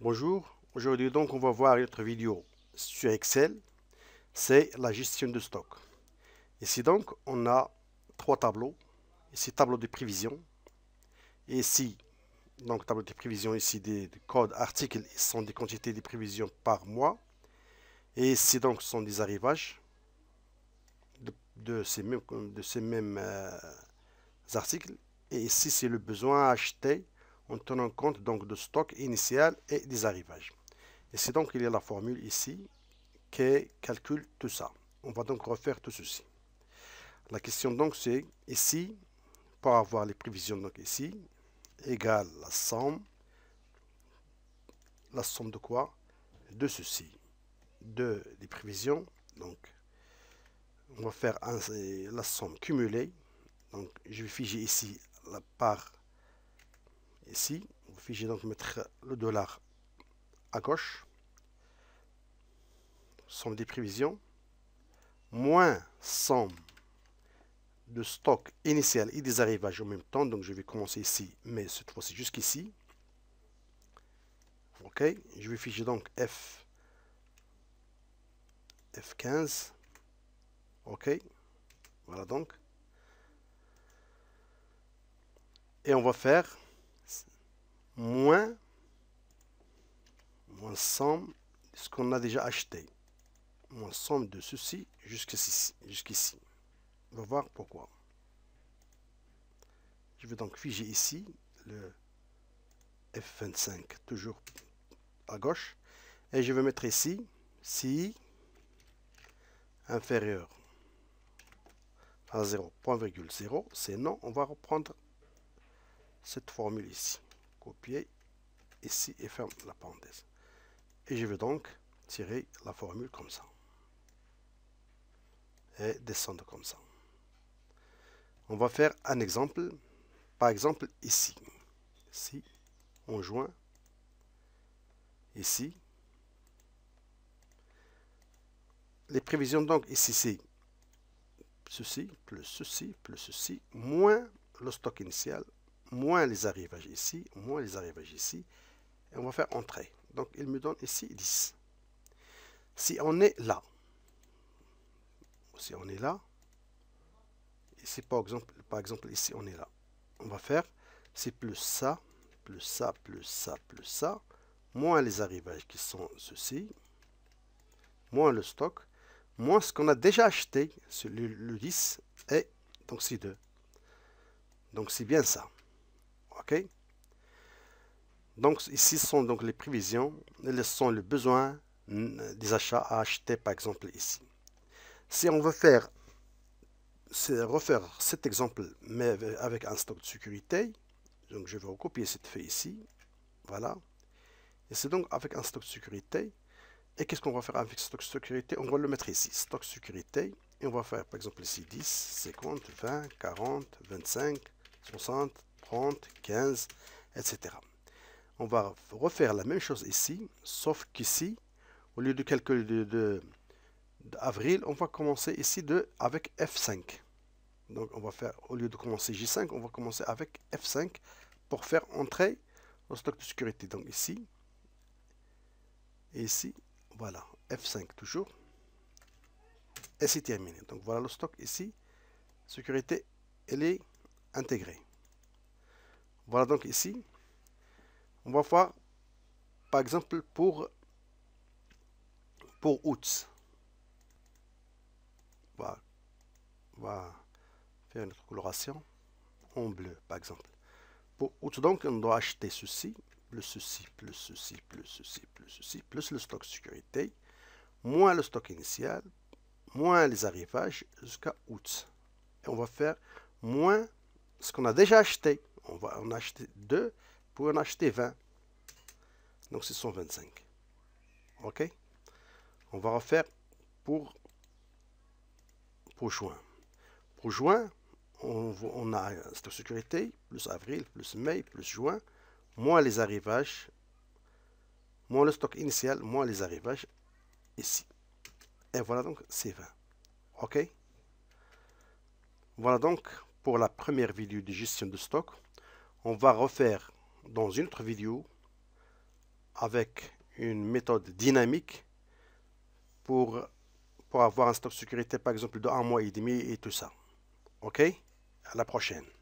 Bonjour, aujourd'hui donc on va voir autre vidéo sur Excel, c'est la gestion de stock. Ici donc on a trois tableaux, ici tableau de prévision, et ici donc tableau de prévision ici des, codes articles sont des quantités de prévision par mois, et ici donc sont des arrivages de, ces mêmes, de ces mêmes euh, articles, et ici c'est le besoin à acheter en tenant compte donc de stock initial et des arrivages. Et c'est donc il y a la formule ici qui calcule tout ça. On va donc refaire tout ceci. La question donc c'est ici, pour avoir les prévisions donc ici, égale la somme, la somme de quoi De ceci, de les prévisions, donc on va faire la somme cumulée, donc je vais figer ici la part ici. figez donc mettre le dollar à gauche. Somme des prévisions. Moins somme de stock initial et des arrivages en même temps. Donc je vais commencer ici, mais cette fois-ci jusqu'ici. OK. Je vais figer donc F. F15. OK. Voilà donc. Et on va faire moins, moins somme ce qu'on a déjà acheté. Moins somme de ceci jusqu'ici. jusqu'ici. On va voir pourquoi. Je vais donc figer ici le F25, toujours à gauche. Et je vais mettre ici, si inférieur à 0.0, c'est non. On va reprendre cette formule ici ici et ferme la parenthèse. Et je veux donc tirer la formule comme ça. Et descendre comme ça. On va faire un exemple. Par exemple, ici. si on joint. Ici. Les prévisions, donc, ici, c'est ceci, plus ceci, plus ceci, moins le stock initial, moins les arrivages ici, moins les arrivages ici. Et on va faire entrer. Donc, il me donne ici 10. Si on est là, si on est là, ici par exemple, par exemple ici on est là, on va faire, c'est plus ça, plus ça, plus ça, plus ça, moins les arrivages qui sont ceci, moins le stock, moins ce qu'on a déjà acheté, le, le 10, et donc c'est 2. Donc c'est bien ça. OK? Donc, ici sont donc les prévisions, ce sont les besoins euh, des achats à acheter, par exemple, ici. Si on veut faire, c'est refaire cet exemple, mais avec un stock de sécurité, donc je vais recopier cette feuille ici, voilà. Et c'est donc avec un stock de sécurité. Et qu'est-ce qu'on va faire avec stock de sécurité On va le mettre ici, stock de sécurité. Et on va faire, par exemple, ici 10, 50, 20, 40, 25, 60, 30, 15, etc. On va refaire la même chose ici, sauf qu'ici, au lieu de, de, de, on va commencer ici de, avec F5. Donc on va faire, au lieu de commencer J5, on va commencer avec F5 pour faire entrer le stock de sécurité. Donc ici, et ici, voilà, F5 toujours. Et c'est terminé. Donc voilà le stock ici. Sécurité, elle est intégrée. Voilà donc ici, on va faire, par exemple pour, pour août. On va faire une coloration en bleu par exemple. Pour août donc, on doit acheter ceci, plus ceci, plus ceci, plus ceci, plus ceci, plus le stock sécurité, moins le stock initial, moins les arrivages jusqu'à août. Et on va faire moins ce qu'on a déjà acheté on va en acheter 2 pour en acheter 20. Donc c'est 25. OK On va refaire pour, pour juin. Pour juin, on, a stock sécurité, plus avril, plus mai, plus juin, moins les arrivages, moins le stock initial, moins les arrivages ici. Et voilà donc, c'est 20. OK Voilà donc pour la première vidéo de gestion de stock on va refaire dans une autre vidéo avec une méthode dynamique pour, pour avoir un stop sécurité par exemple de un mois et demi et tout ça. Ok À la prochaine.